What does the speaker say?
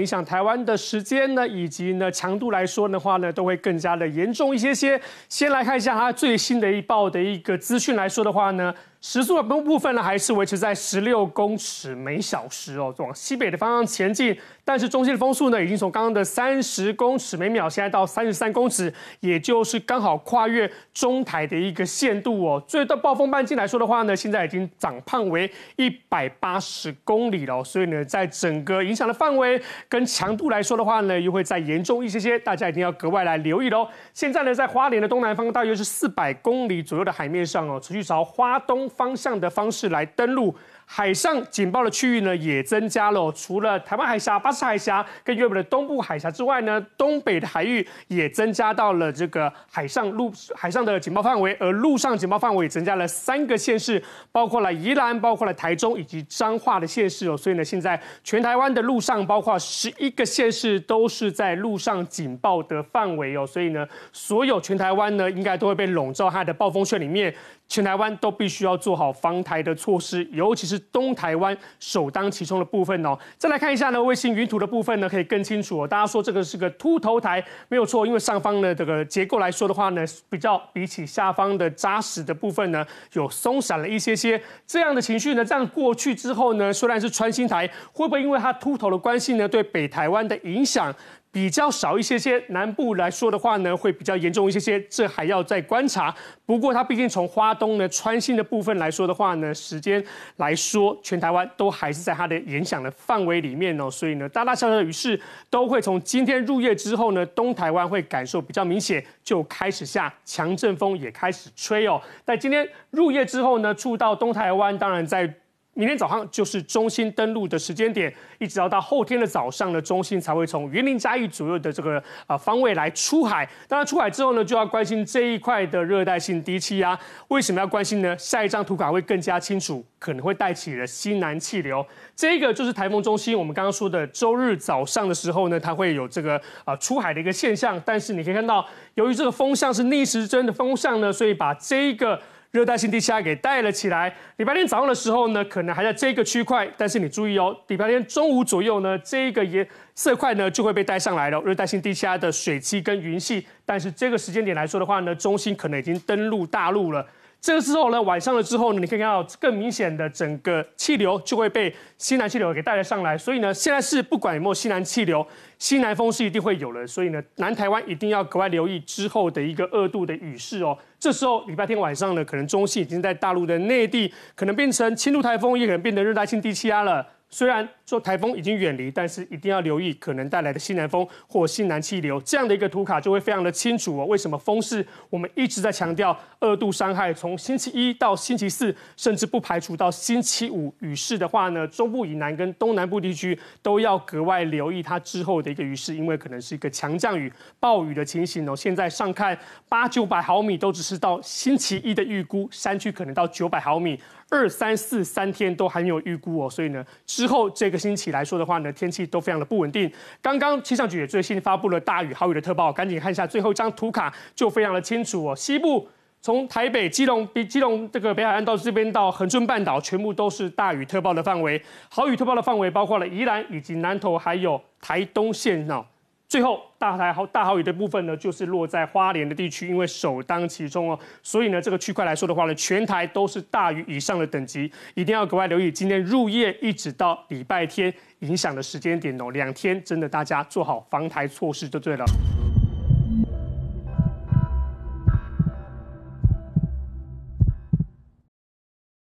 影响台湾的时间呢，以及呢强度来说的话呢，都会更加的严重一些些。先来看一下它最新的一报的一个资讯来说的话呢。时速的部部分呢，还是维持在十六公尺每小时哦，往西北的方向前进。但是中心的风速呢，已经从刚刚的三十公尺每秒，现在到三十三公尺，也就是刚好跨越中台的一个限度哦。最大暴风半径来说的话呢，现在已经长胖为一百八十公里了。所以呢，在整个影响的范围跟强度来说的话呢，又会再严重一些些，大家一定要格外来留意喽。现在呢，在花莲的东南方，大约是四百公里左右的海面上哦，持续朝花东。方向的方式来登陆，海上警报的区域呢也增加了，除了台湾海峡、巴士海峡跟日本的东部海峡之外呢，东北的海域也增加到了这个海上陆海上的警报范围，而陆上警报范围增加了三个县市，包括了宜兰、包括了台中以及彰化的县市哦。所以呢，现在全台湾的陆上包括十一个县市都是在陆上警报的范围哦。所以呢，所有全台湾呢应该都会被笼罩它的暴风圈里面，全台湾都必须要。做好防台的措施，尤其是东台湾首当其冲的部分哦。再来看一下呢，卫星云图的部分呢，可以更清楚。大家说这个是个秃头台，没有错，因为上方呢这个结构来说的话呢，比较比起下方的扎实的部分呢，有松散了一些些。这样的情绪呢，这样过去之后呢，虽然是穿心台，会不会因为它秃头的关系呢，对北台湾的影响？比较少一些些，南部来说的话呢，会比较严重一些些，这还要再观察。不过它毕竟从花东呢穿新的部分来说的话呢，时间来说，全台湾都还是在它的影响的范围里面哦，所以呢，大大小小的雨势都会从今天入夜之后呢，东台湾会感受比较明显，就开始下强阵风也开始吹哦。在今天入夜之后呢，触到东台湾，当然在。明天早上就是中心登陆的时间点，一直到到后天的早上呢，中心才会从云林嘉义左右的这个呃方位来出海。当然出海之后呢，就要关心这一块的热带性低气压。为什么要关心呢？下一张图卡会更加清楚，可能会带起了西南气流。这个就是台风中心，我们刚刚说的周日早上的时候呢，它会有这个呃出海的一个现象。但是你可以看到，由于这个风向是逆时针的风向呢，所以把这一个。热带性低压给带了起来。礼拜天早上的时候呢，可能还在这个区块，但是你注意哦，礼拜天中午左右呢，这个颜色块呢就会被带上来了，热带性低压的水汽跟云系。但是这个时间点来说的话呢，中心可能已经登陆大陆了。这个时候呢，晚上了之后呢，你可以看到更明显的整个气流就会被西南气流给带了上来。所以呢，现在是不管有没有西南气流，西南风是一定会有的。所以呢，南台湾一定要格外留意之后的一个二度的雨势哦。这时候礼拜天晚上呢，可能中心已经在大陆的内地，可能变成轻度台风，也可能变成热带性低气压了。虽然说台风已经远离，但是一定要留意可能带来的西南风或西南气流这样的一个图卡就会非常的清楚哦。为什么风势？我们一直在强调二度伤害，从星期一到星期四，甚至不排除到星期五雨势的话呢？中部以南跟东南部地区都要格外留意它之后的一个雨势，因为可能是一个强降雨、暴雨的情形哦。现在上看八九百毫米都只是到星期一的预估，山区可能到九百毫米，二三四三天都还没有预估哦，所以呢。之后这个星期来说的话呢，天气都非常的不稳定。刚刚气象局也最新发布了大雨、好雨的特报，赶紧看一下最后一张图卡，就非常的清楚哦。西部从台北、基隆、基隆这个北海岸到这边到恒春半岛，全部都是大雨特报的范围。好雨特报的范围包括了宜兰、以及南投，还有台东县呢。最后大台好大豪雨的部分呢，就是落在花莲的地区，因为首当其冲哦，所以呢这个区块来说的话呢，全台都是大雨以上的等级，一定要格外留意。今天入夜一直到礼拜天影响的时间点哦，两天真的大家做好防台措施就对了。